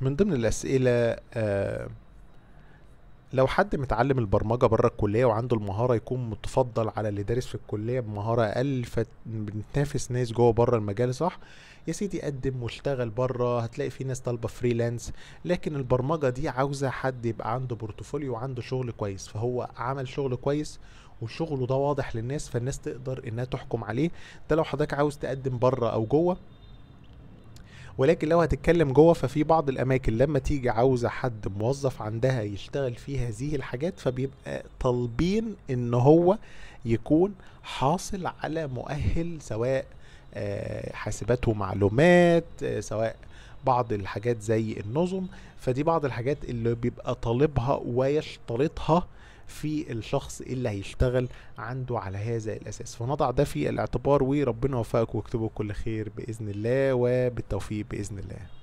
من ضمن الأسئلة آه لو حد متعلم البرمجة بره الكلية وعنده المهارة يكون متفضل على اللي دارس في الكلية بمهارة أقل فبنتنافس ناس جوه بره المجال صح يا سيدي قدم واشتغل بره هتلاقي في ناس طالبة فريلانس لكن البرمجة دي عاوزة حد يبقى عنده بورتفوليو وعنده شغل كويس فهو عمل شغل كويس وشغله ده واضح للناس فالناس تقدر انها تحكم عليه ده لو حضرتك عاوز تقدم بره او جوه ولكن لو هتتكلم جوه ففي بعض الاماكن لما تيجي عاوزه حد موظف عندها يشتغل في هذه الحاجات فبيبقى طالبين ان هو يكون حاصل على مؤهل سواء آه، حاسبات ومعلومات آه، سواء بعض الحاجات زي النظم فدي بعض الحاجات اللي بيبقى طالبها ويشترطها في الشخص اللي هيشتغل عنده على هذا الاساس فنضع ده في الاعتبار وربنا يوفقك ويكتبه كل خير باذن الله وبالتوفيق باذن الله